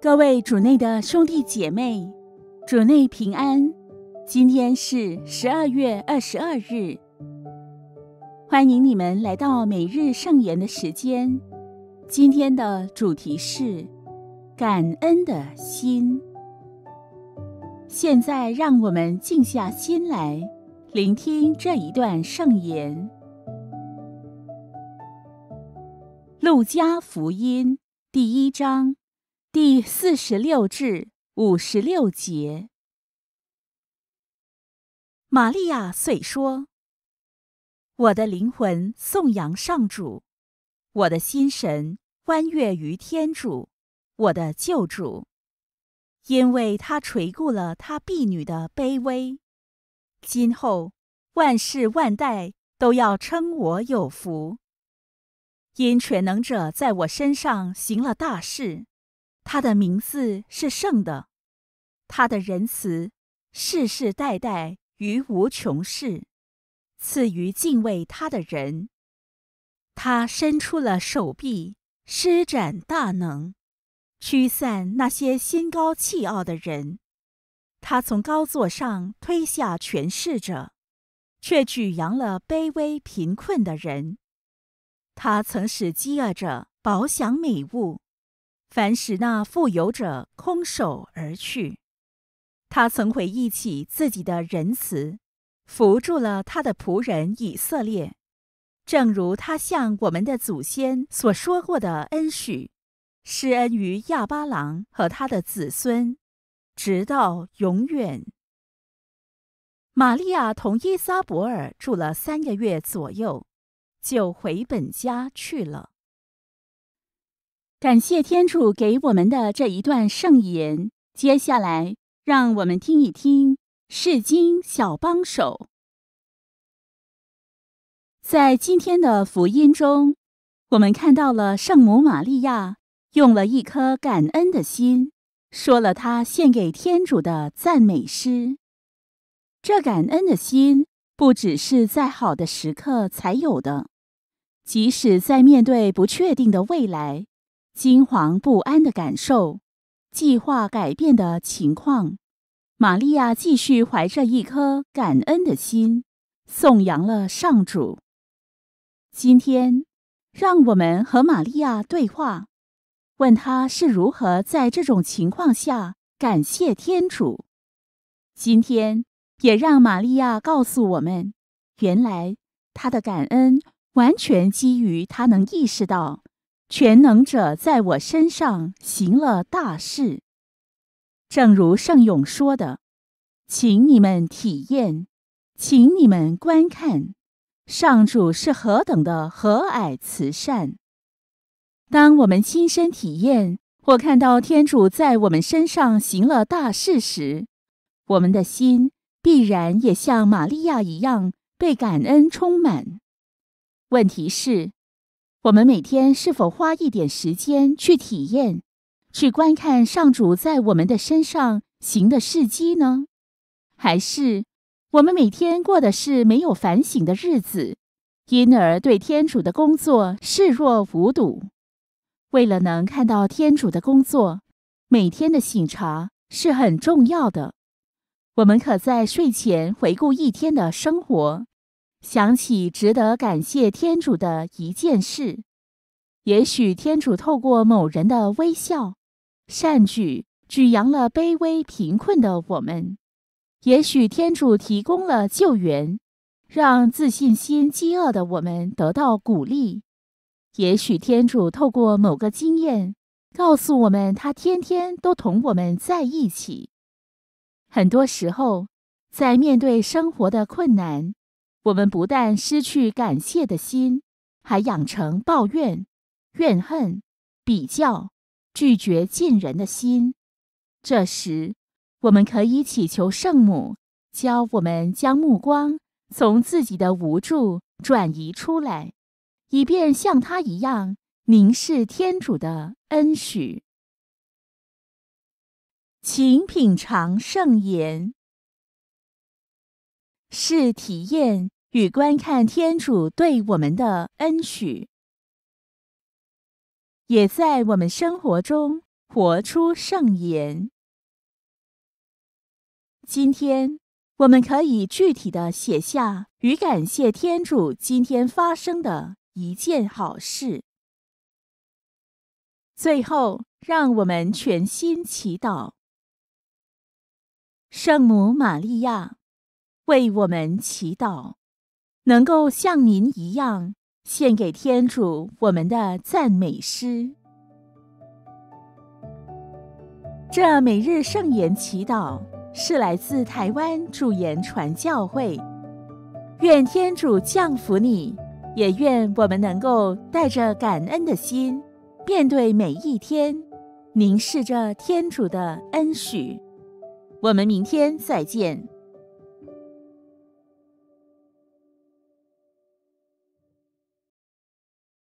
各位主内的兄弟姐妹，主内平安。今天是十二月二十二日，欢迎你们来到每日圣言的时间。今天的主题是感恩的心。现在让我们静下心来，聆听这一段圣言。路加福音第一章。第四十六至五十六节，玛利亚遂说：“我的灵魂颂扬上主，我的心神弯悦于天主，我的救主，因为他垂顾了他婢女的卑微。今后万世万代都要称我有福，因全能者在我身上行了大事。”他的名字是圣的，他的仁慈世世代代于无穷世，赐予敬畏他的人。他伸出了手臂，施展大能，驱散那些心高气傲的人。他从高座上推下权势者，却举扬了卑微贫困的人。他曾使饥饿者饱享美物。凡使那富有者空手而去，他曾回忆起自己的仁慈，扶住了他的仆人以色列，正如他向我们的祖先所说过的恩许，施恩于亚巴郎和他的子孙，直到永远。玛利亚同伊撒伯尔住了三个月左右，就回本家去了。感谢天主给我们的这一段圣言。接下来，让我们听一听世经小帮手。在今天的福音中，我们看到了圣母玛利亚用了一颗感恩的心，说了她献给天主的赞美诗。这感恩的心不只是在好的时刻才有的，即使在面对不确定的未来。惊惶不安的感受，计划改变的情况。玛利亚继续怀着一颗感恩的心，颂扬了上主。今天，让我们和玛利亚对话，问她是如何在这种情况下感谢天主。今天，也让玛利亚告诉我们，原来她的感恩完全基于她能意识到。全能者在我身上行了大事，正如圣咏说的：“请你们体验，请你们观看，上主是何等的和蔼慈善。”当我们亲身体验，或看到天主在我们身上行了大事时，我们的心必然也像玛利亚一样被感恩充满。问题是？我们每天是否花一点时间去体验、去观看上主在我们的身上行的事迹呢？还是我们每天过的是没有反省的日子，因而对天主的工作视若无睹？为了能看到天主的工作，每天的醒察是很重要的。我们可在睡前回顾一天的生活。想起值得感谢天主的一件事，也许天主透过某人的微笑、善举，举扬了卑微贫困的我们；也许天主提供了救援，让自信心饥饿的我们得到鼓励；也许天主透过某个经验，告诉我们他天天都同我们在一起。很多时候，在面对生活的困难，我们不但失去感谢的心，还养成抱怨、怨恨、比较、拒绝近人的心。这时，我们可以祈求圣母教我们将目光从自己的无助转移出来，以便像她一样凝视天主的恩许。请品尝圣言，是体验。与观看天主对我们的恩许，也在我们生活中活出圣言。今天，我们可以具体的写下与感谢天主今天发生的一件好事。最后，让我们全心祈祷，圣母玛利亚为我们祈祷。能够像您一样献给天主我们的赞美诗。这每日圣言祈祷是来自台湾驻颜传教会。愿天主降福你，也愿我们能够带着感恩的心面对每一天，凝视着天主的恩许。我们明天再见。